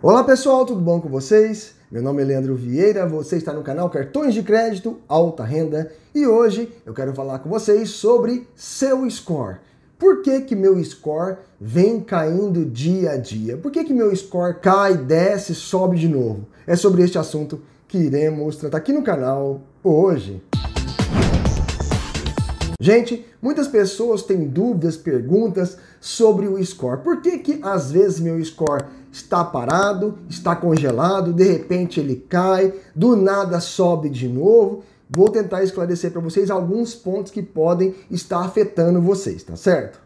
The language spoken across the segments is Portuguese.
Olá pessoal, tudo bom com vocês? Meu nome é Leandro Vieira, você está no canal Cartões de Crédito Alta Renda e hoje eu quero falar com vocês sobre seu score. Por que, que meu score vem caindo dia a dia? Por que, que meu score cai, desce, sobe de novo? É sobre este assunto que iremos tratar aqui no canal hoje. Gente, muitas pessoas têm dúvidas, perguntas sobre o score. Por que, que às vezes meu score está parado, está congelado, de repente ele cai, do nada sobe de novo. Vou tentar esclarecer para vocês alguns pontos que podem estar afetando vocês, tá certo?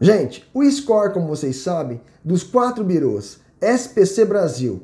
Gente, o score, como vocês sabem, dos quatro birôs, SPC Brasil,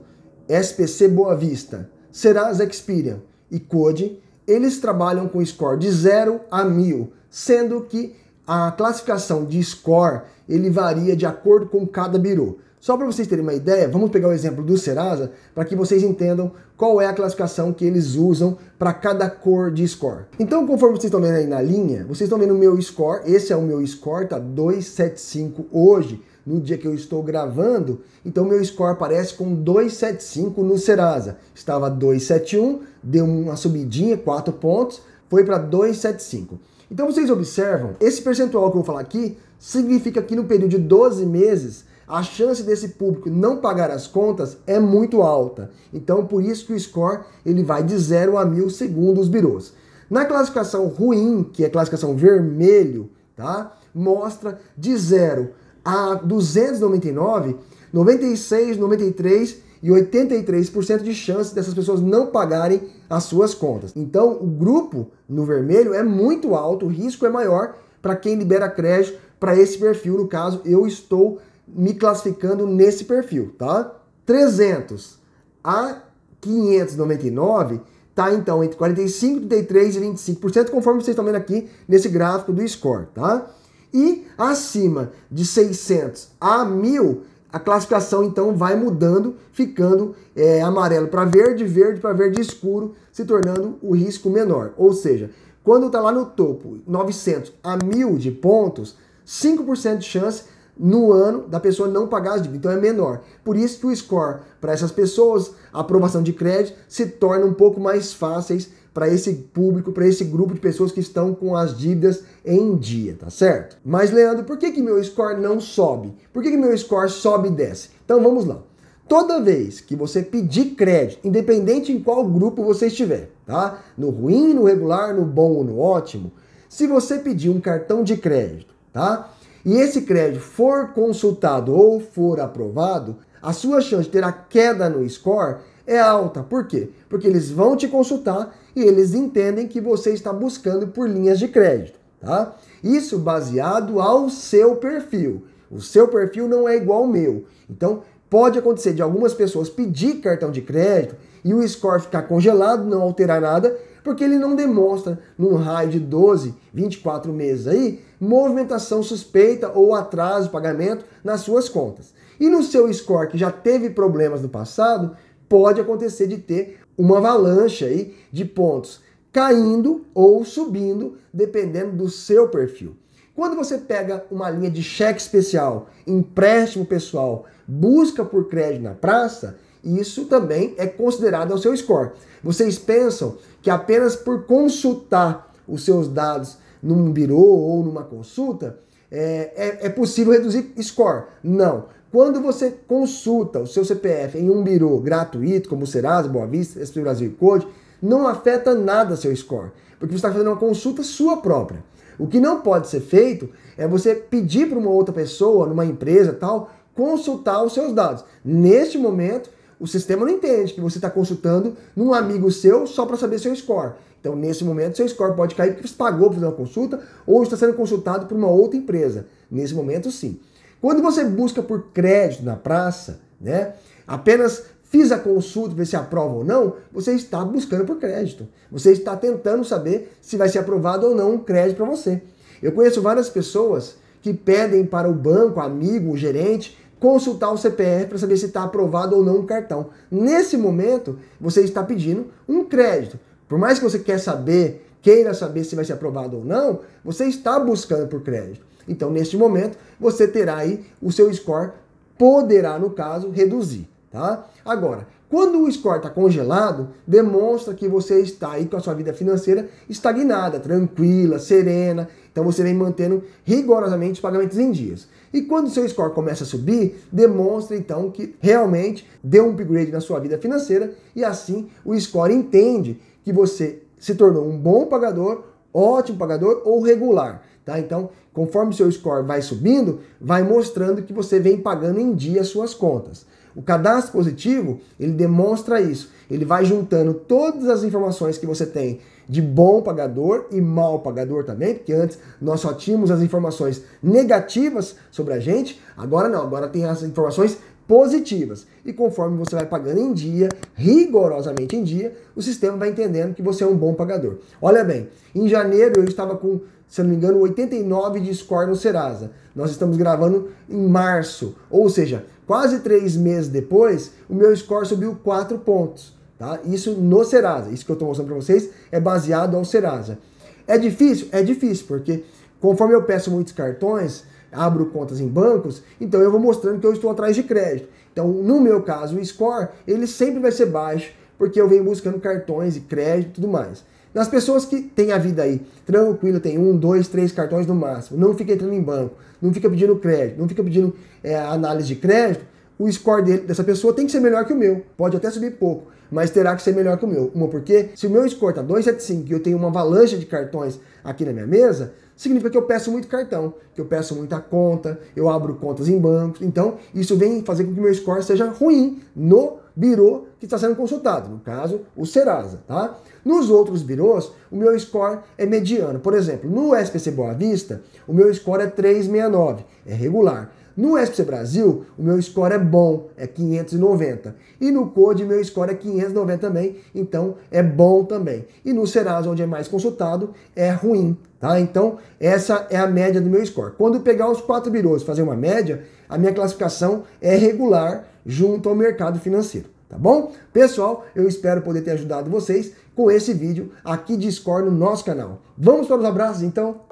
SPC Boa Vista, Serasa Experian e Code, eles trabalham com score de 0 a 1000, sendo que a classificação de score ele varia de acordo com cada birô. Só para vocês terem uma ideia, vamos pegar o exemplo do Serasa para que vocês entendam qual é a classificação que eles usam para cada cor de score. Então, conforme vocês estão vendo aí na linha, vocês estão vendo o meu score, esse é o meu score, tá 275 hoje, no dia que eu estou gravando, então meu score aparece com 275 no Serasa. Estava 271, deu uma subidinha, 4 pontos, foi para 275. Então vocês observam, esse percentual que eu vou falar aqui significa que no período de 12 meses a chance desse público não pagar as contas é muito alta. Então, por isso que o score ele vai de 0 a 1000 segundo os birôs. Na classificação ruim, que é a classificação vermelho, tá? Mostra de 0 a 299, 96, 93 e 83% de chance dessas pessoas não pagarem as suas contas. Então, o grupo no vermelho é muito alto, o risco é maior para quem libera crédito para esse perfil. No caso, eu estou me classificando nesse perfil, tá? 300 a 599 tá então entre 45, 33 e 25%, conforme vocês estão vendo aqui nesse gráfico do score, tá? E acima de 600 a 1000 a classificação então vai mudando, ficando é, amarelo para verde, verde para verde escuro, se tornando o risco menor. Ou seja, quando está lá no topo, 900 a 1.000 de pontos, 5% de chance no ano da pessoa não pagar as dívidas, então é menor. Por isso que o score para essas pessoas, a aprovação de crédito, se torna um pouco mais fáceis para esse público, para esse grupo de pessoas que estão com as dívidas em dia, tá certo? Mas, Leandro, por que, que meu score não sobe? Por que, que meu score sobe e desce? Então vamos lá. Toda vez que você pedir crédito, independente em qual grupo você estiver, tá? No ruim, no regular, no bom ou no ótimo, se você pedir um cartão de crédito, tá? E esse crédito for consultado ou for aprovado, a sua chance de ter a queda no score é alta. Por quê? Porque eles vão te consultar e eles entendem que você está buscando por linhas de crédito, tá? Isso baseado ao seu perfil. O seu perfil não é igual ao meu. Então, pode acontecer de algumas pessoas pedir cartão de crédito e o score ficar congelado, não alterar nada, porque ele não demonstra, num raio de 12, 24 meses aí, movimentação suspeita ou atraso de pagamento nas suas contas. E no seu score que já teve problemas no passado, pode acontecer de ter uma avalanche aí de pontos caindo ou subindo, dependendo do seu perfil. Quando você pega uma linha de cheque especial, empréstimo pessoal, busca por crédito na praça, isso também é considerado ao seu score. Vocês pensam que apenas por consultar os seus dados num birô ou numa consulta, é, é, é possível reduzir score? Não. Quando você consulta o seu CPF em um birô gratuito, como o Serasa, Boa Vista, SP Brasil Code, não afeta nada seu score, porque você está fazendo uma consulta sua própria. O que não pode ser feito é você pedir para uma outra pessoa, numa empresa tal, consultar os seus dados. Neste momento, o sistema não entende que você está consultando num amigo seu só para saber seu score. Então, nesse momento, seu score pode cair porque você pagou para fazer uma consulta ou está sendo consultado por uma outra empresa. Nesse momento, sim. Quando você busca por crédito na praça, né? Apenas fiz a consulta, para ver se aprova ou não, você está buscando por crédito. Você está tentando saber se vai ser aprovado ou não um crédito para você. Eu conheço várias pessoas que pedem para o banco, amigo, o gerente, consultar o CPF para saber se está aprovado ou não o cartão. Nesse momento, você está pedindo um crédito. Por mais que você quer saber, queira saber se vai ser aprovado ou não, você está buscando por crédito. Então, neste momento, você terá aí o seu score poderá, no caso, reduzir, tá? Agora, quando o score está congelado, demonstra que você está aí com a sua vida financeira estagnada, tranquila, serena, então você vem mantendo rigorosamente os pagamentos em dias. E quando o seu score começa a subir, demonstra então que realmente deu um upgrade na sua vida financeira e assim o score entende que você se tornou um bom pagador, ótimo pagador ou regular. Tá? Então, conforme o seu score vai subindo, vai mostrando que você vem pagando em dia as suas contas. O cadastro positivo, ele demonstra isso. Ele vai juntando todas as informações que você tem de bom pagador e mal pagador também, porque antes nós só tínhamos as informações negativas sobre a gente, agora não, agora tem as informações positivas. E conforme você vai pagando em dia, rigorosamente em dia, o sistema vai entendendo que você é um bom pagador. Olha bem, em janeiro eu estava com, se não me engano, 89 de score no Serasa. Nós estamos gravando em março, ou seja, quase três meses depois, o meu score subiu 4 pontos. Tá? Isso no Serasa. Isso que eu estou mostrando para vocês é baseado ao Serasa. É difícil? É difícil, porque conforme eu peço muitos cartões, abro contas em bancos, então eu vou mostrando que eu estou atrás de crédito. Então, no meu caso, o score, ele sempre vai ser baixo, porque eu venho buscando cartões e crédito e tudo mais. Nas pessoas que têm a vida aí, tranquila tem um, dois, três cartões no máximo, não fica entrando em banco, não fica pedindo crédito, não fica pedindo é, análise de crédito, o score dele, dessa pessoa tem que ser melhor que o meu. Pode até subir pouco, mas terá que ser melhor que o meu. Uma porque se o meu score tá 275 e eu tenho uma avalanche de cartões aqui na minha mesa, significa que eu peço muito cartão, que eu peço muita conta, eu abro contas em bancos. Então, isso vem fazer com que o meu score seja ruim no birô que está sendo consultado, no caso, o Serasa, tá? Nos outros birôs, o meu score é mediano. Por exemplo, no SPC Boa Vista, o meu score é 369, é regular. No SPC Brasil, o meu score é bom, é 590. E no Code, meu score é 590 também, então é bom também. E no Serasa, onde é mais consultado, é ruim, tá? Então, essa é a média do meu score. Quando pegar os quatro birôs e fazer uma média, a minha classificação é regular junto ao mercado financeiro, tá bom? Pessoal, eu espero poder ter ajudado vocês com esse vídeo aqui de score no nosso canal. Vamos para os abraços, então?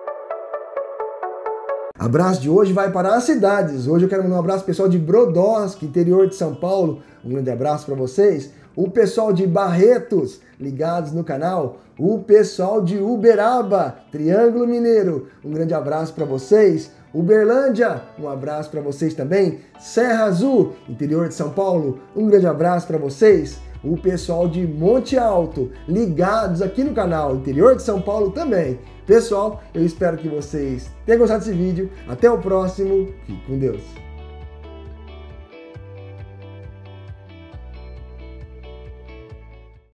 Abraço de hoje vai para as cidades. Hoje eu quero mandar um abraço pessoal de Brodowski, interior de São Paulo. Um grande abraço para vocês. O pessoal de Barretos, ligados no canal. O pessoal de Uberaba, Triângulo Mineiro. Um grande abraço para vocês. Uberlândia, um abraço para vocês também. Serra Azul, interior de São Paulo. Um grande abraço para vocês o pessoal de Monte Alto, ligados aqui no canal, interior de São Paulo também. Pessoal, eu espero que vocês tenham gostado desse vídeo. Até o próximo. Fique com Deus.